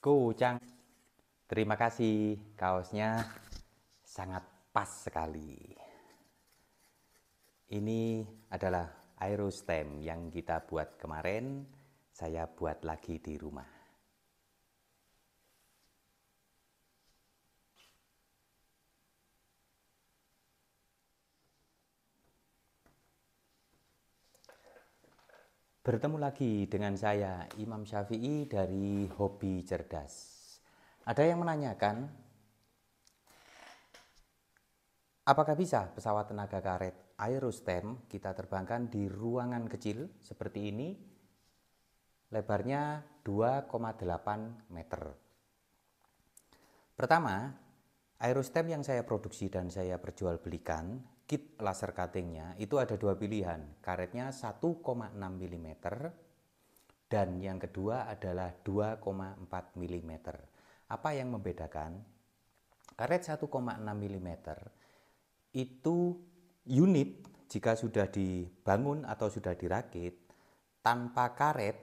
Kucang. Terima kasih, kaosnya sangat pas sekali. Ini adalah aerostem yang kita buat kemarin, saya buat lagi di rumah. Bertemu lagi dengan saya, Imam Syafi'i dari Hobi Cerdas. Ada yang menanyakan, apakah bisa pesawat tenaga karet aerostem kita terbangkan di ruangan kecil seperti ini, lebarnya 2,8 meter. Pertama, aerostem yang saya produksi dan saya perjualbelikan kit laser cuttingnya itu ada dua pilihan karetnya 1,6 mm dan yang kedua adalah 2,4 mm apa yang membedakan karet 1,6 mm itu unit jika sudah dibangun atau sudah dirakit tanpa karet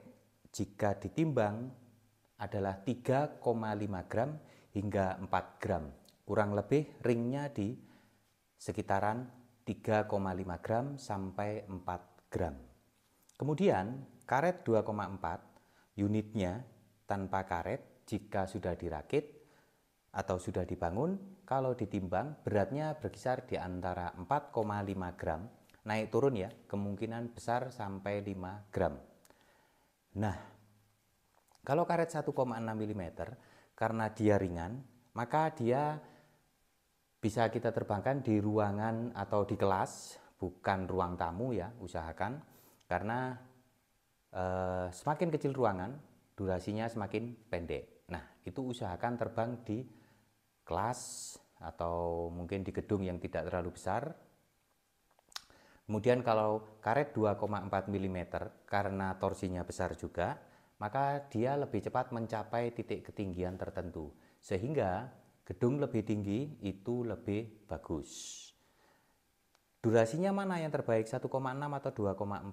jika ditimbang adalah 3,5 gram hingga 4 gram kurang lebih ringnya di sekitaran 3,5 gram sampai 4 gram. Kemudian karet 2,4 unitnya tanpa karet jika sudah dirakit atau sudah dibangun, kalau ditimbang beratnya berkisar di antara 4,5 gram, naik turun ya, kemungkinan besar sampai 5 gram. Nah, kalau karet 1,6 mm, karena dia ringan, maka dia bisa kita terbangkan di ruangan atau di kelas, bukan ruang tamu ya, usahakan. Karena e, semakin kecil ruangan, durasinya semakin pendek. Nah, itu usahakan terbang di kelas atau mungkin di gedung yang tidak terlalu besar. Kemudian kalau karet 2,4 mm karena torsinya besar juga, maka dia lebih cepat mencapai titik ketinggian tertentu. Sehingga Gedung lebih tinggi itu lebih bagus. Durasinya mana yang terbaik 1,6 atau 2,4? 1,6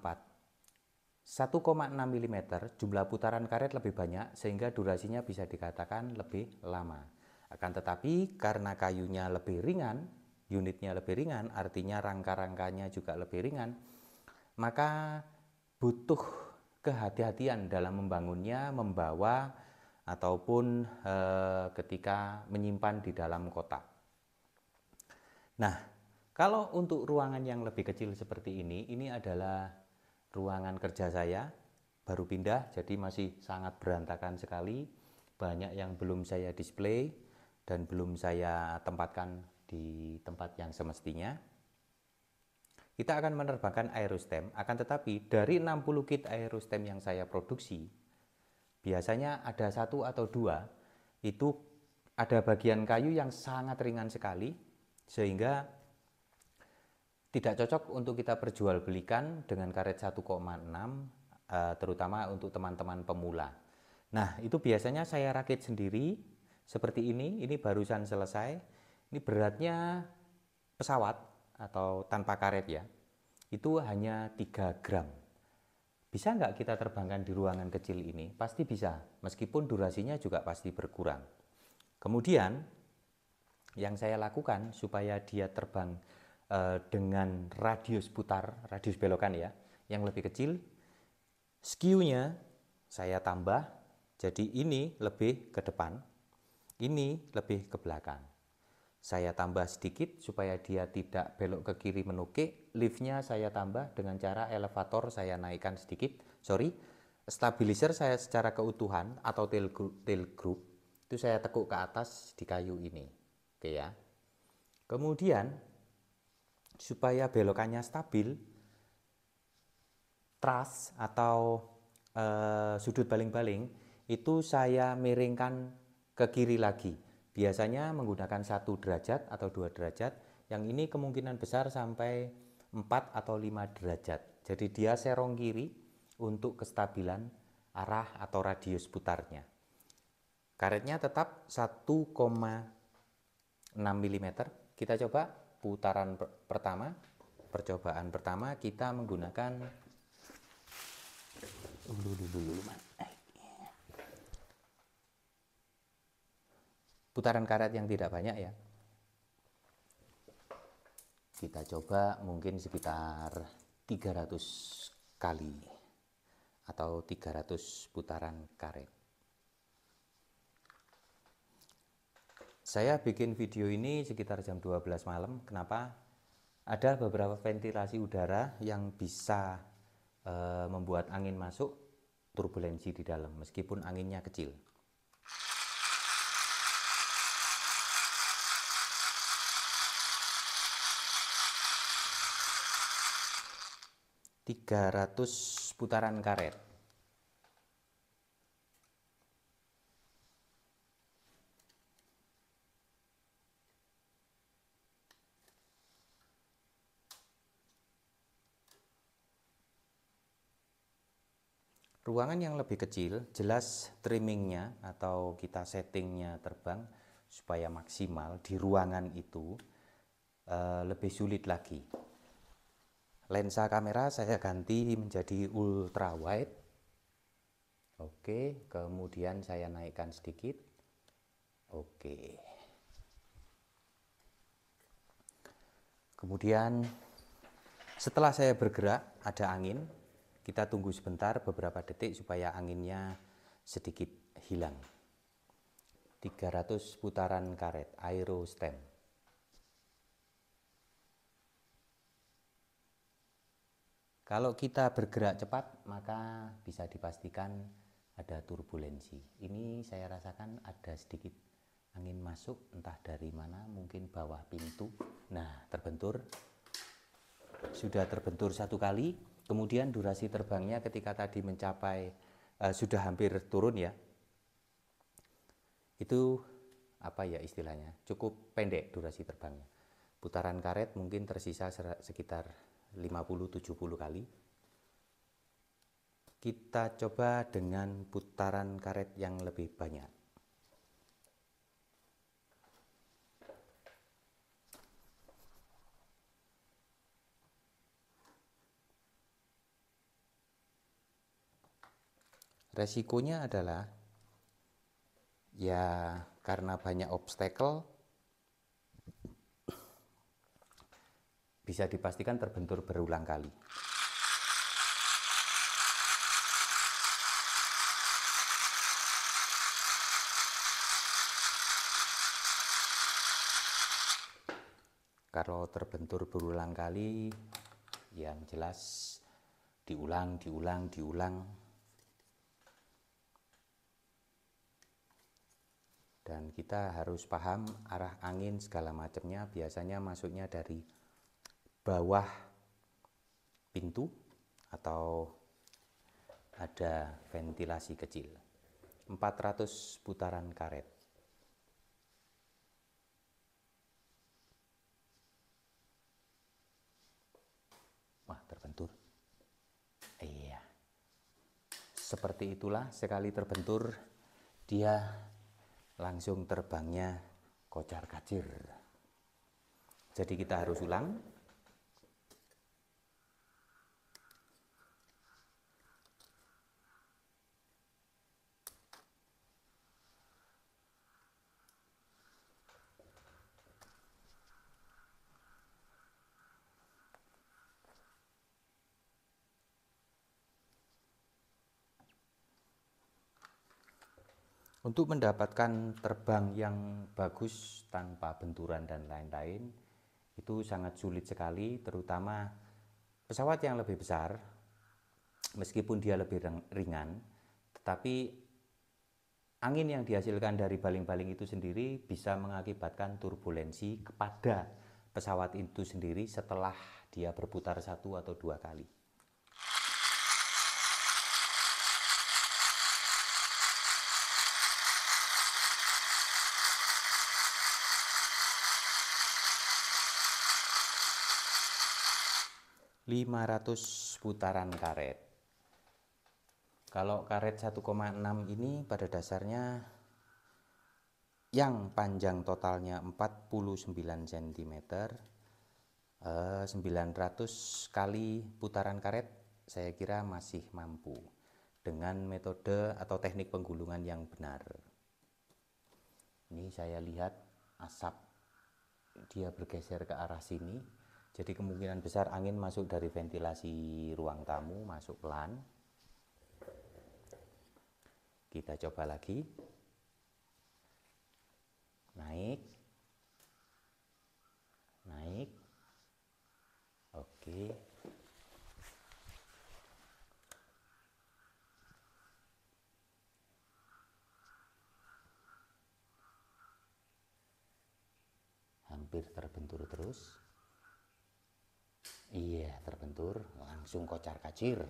mm jumlah putaran karet lebih banyak sehingga durasinya bisa dikatakan lebih lama. Akan tetapi karena kayunya lebih ringan, unitnya lebih ringan, artinya rangka-rangkanya juga lebih ringan, maka butuh kehati-hatian dalam membangunnya, membawa ataupun e, ketika menyimpan di dalam kotak. Nah, kalau untuk ruangan yang lebih kecil seperti ini, ini adalah ruangan kerja saya baru pindah jadi masih sangat berantakan sekali. Banyak yang belum saya display dan belum saya tempatkan di tempat yang semestinya. Kita akan menerbangkan aerostem, akan tetapi dari 60 kit aerostem yang saya produksi, biasanya ada satu atau dua itu ada bagian kayu yang sangat ringan sekali sehingga tidak cocok untuk kita perjualbelikan dengan karet 1,6 eh, terutama untuk teman-teman pemula. Nah, itu biasanya saya rakit sendiri seperti ini. Ini barusan selesai. Ini beratnya pesawat atau tanpa karet ya. Itu hanya 3 gram. Bisa nggak kita terbangkan di ruangan kecil ini? Pasti bisa, meskipun durasinya juga pasti berkurang. Kemudian, yang saya lakukan supaya dia terbang eh, dengan radius putar, radius belokan ya, yang lebih kecil, skew-nya saya tambah, jadi ini lebih ke depan, ini lebih ke belakang saya tambah sedikit supaya dia tidak belok ke kiri menukik. Liftnya saya tambah dengan cara elevator saya naikkan sedikit. Sorry, stabilizer saya secara keutuhan atau tail group, tail group itu saya tekuk ke atas di kayu ini. Oke ya. Kemudian supaya belokannya stabil, truss atau eh, sudut baling-baling itu saya miringkan ke kiri lagi Biasanya menggunakan satu derajat atau dua derajat, yang ini kemungkinan besar sampai 4 atau 5 derajat. Jadi dia serong kiri untuk kestabilan arah atau radius putarnya. Karetnya tetap 1,6 mm. Kita coba putaran per pertama, percobaan pertama kita menggunakan dulu dulu dulu, dulu. putaran karet yang tidak banyak ya kita coba mungkin sekitar 300 kali atau 300 putaran karet saya bikin video ini sekitar jam 12 malam kenapa ada beberapa ventilasi udara yang bisa e, membuat angin masuk turbulensi di dalam meskipun anginnya kecil 300 putaran karet. Ruangan yang lebih kecil, jelas trimmingnya atau kita settingnya terbang supaya maksimal di ruangan itu eh, lebih sulit lagi lensa kamera saya ganti menjadi ultra wide oke kemudian saya naikkan sedikit oke kemudian setelah saya bergerak ada angin kita tunggu sebentar beberapa detik supaya anginnya sedikit hilang 300 putaran karet aero stem Kalau kita bergerak cepat, maka bisa dipastikan ada turbulensi. Ini saya rasakan ada sedikit angin masuk, entah dari mana, mungkin bawah pintu. Nah, terbentur. Sudah terbentur satu kali, kemudian durasi terbangnya ketika tadi mencapai eh, sudah hampir turun ya. Itu apa ya istilahnya? Cukup pendek durasi terbangnya. Putaran karet mungkin tersisa sekitar 50-70 kali. Kita coba dengan putaran karet yang lebih banyak. Resikonya adalah ya karena banyak obstacle bisa dipastikan terbentur berulang kali. Kalau terbentur berulang kali, yang jelas diulang, diulang, diulang, dan kita harus paham arah angin segala macamnya biasanya masuknya dari bawah pintu atau ada ventilasi kecil. 400 putaran karet. Wah, terbentur. Iya. Seperti itulah sekali terbentur dia langsung terbangnya kocar kacir. Jadi kita harus ulang Untuk mendapatkan terbang yang bagus tanpa benturan dan lain-lain, itu sangat sulit sekali, terutama pesawat yang lebih besar, meskipun dia lebih ringan, tetapi angin yang dihasilkan dari baling-baling itu sendiri bisa mengakibatkan turbulensi kepada pesawat itu sendiri setelah dia berputar satu atau dua kali. 500 putaran karet kalau karet 1,6 ini pada dasarnya yang panjang totalnya 49 cm 900 kali putaran karet saya kira masih mampu dengan metode atau teknik penggulungan yang benar ini saya lihat asap dia bergeser ke arah sini jadi kemungkinan besar angin masuk dari ventilasi ruang tamu, masuk pelan. Kita coba lagi. Naik. Naik. Oke. Hampir terbentur terus. Iya, terbentur, langsung kocar kacir.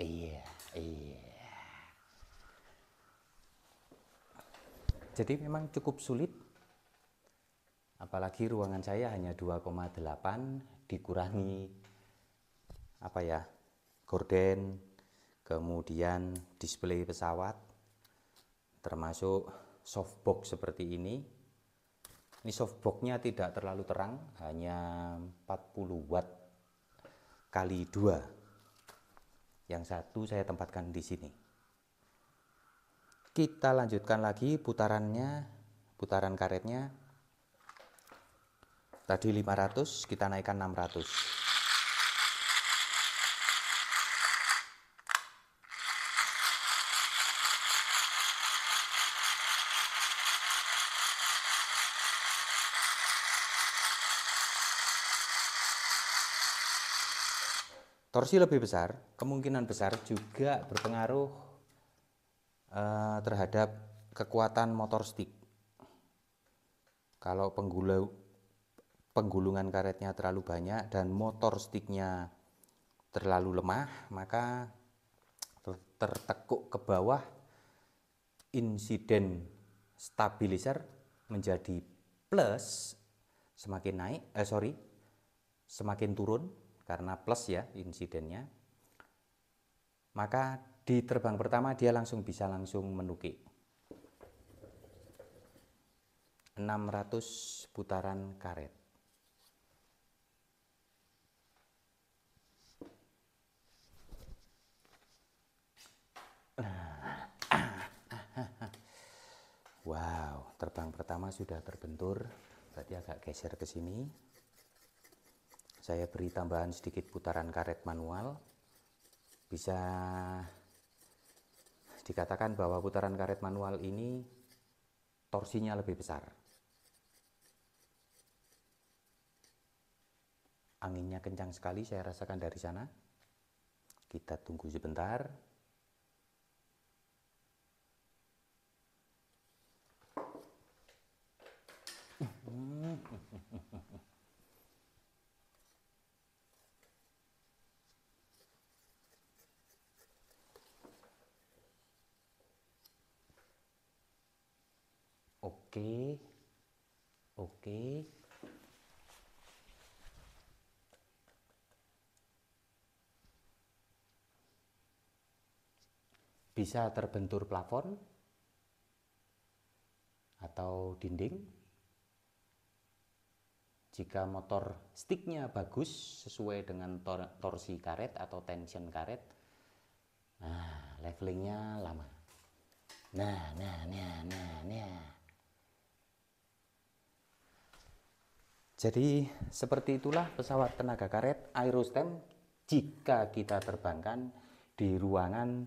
Iya, iya. Jadi memang cukup sulit. Apalagi ruangan saya hanya 2,8 dikurangi apa ya? gorden, kemudian display pesawat termasuk softbox seperti ini. Ini softboxnya tidak terlalu terang, hanya 40 watt kali dua. Yang satu saya tempatkan di sini. Kita lanjutkan lagi putarannya, putaran karetnya. Tadi 500, kita naikkan 600. torsi lebih besar kemungkinan besar juga berpengaruh uh, terhadap kekuatan motor stick kalau penggulau penggulungan karetnya terlalu banyak dan motor sticknya terlalu lemah maka tertekuk ke bawah insiden stabilizer menjadi plus semakin naik eh sorry semakin turun karena plus ya insidennya maka di terbang pertama dia langsung bisa langsung menukik 600 putaran karet Wow, terbang pertama sudah terbentur, berarti agak geser ke sini saya beri tambahan sedikit putaran karet manual bisa dikatakan bahwa putaran karet manual ini torsinya lebih besar anginnya kencang sekali saya rasakan dari sana kita tunggu sebentar Mm-hmm. Oke. Oke. Bisa terbentur plafon atau dinding. Jika motor sticknya bagus sesuai dengan tor torsi karet atau tension karet, nah levelingnya lama. Nah, nah, nah, nah, nah. Jadi seperti itulah pesawat tenaga karet aerostem jika kita terbangkan di ruangan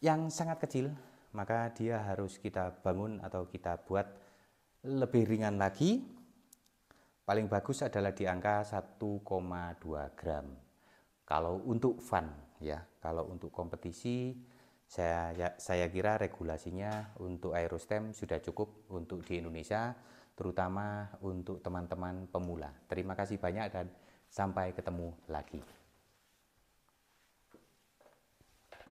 yang sangat kecil maka dia harus kita bangun atau kita buat lebih ringan lagi paling bagus adalah di angka 1,2 gram kalau untuk fun ya kalau untuk kompetisi saya ya, saya kira regulasinya untuk aerostem sudah cukup untuk di Indonesia terutama untuk teman-teman pemula. Terima kasih banyak dan sampai ketemu lagi.